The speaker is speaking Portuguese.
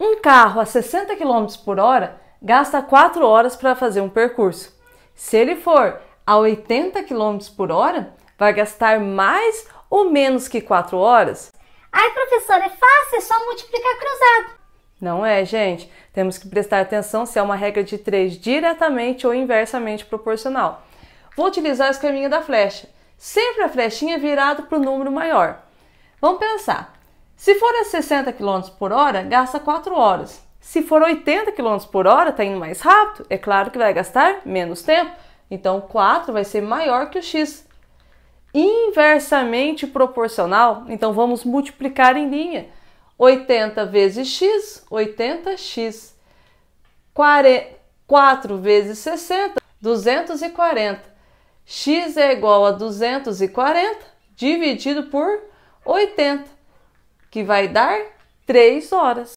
Um carro a 60 km por hora gasta 4 horas para fazer um percurso. Se ele for a 80 km por hora, vai gastar mais ou menos que 4 horas? Ai, professora, é fácil, é só multiplicar cruzado. Não é, gente. Temos que prestar atenção se é uma regra de 3 diretamente ou inversamente proporcional. Vou utilizar o esqueminha da flecha. Sempre a flechinha é virada para o número maior. Vamos pensar. Se for a 60 km por hora, gasta 4 horas. Se for 80 km por hora, está indo mais rápido, é claro que vai gastar menos tempo. Então, 4 vai ser maior que o x. Inversamente proporcional, então vamos multiplicar em linha. 80 vezes x, 80x. 4 vezes 60, 240. x é igual a 240 dividido por 80 que vai dar 3 horas.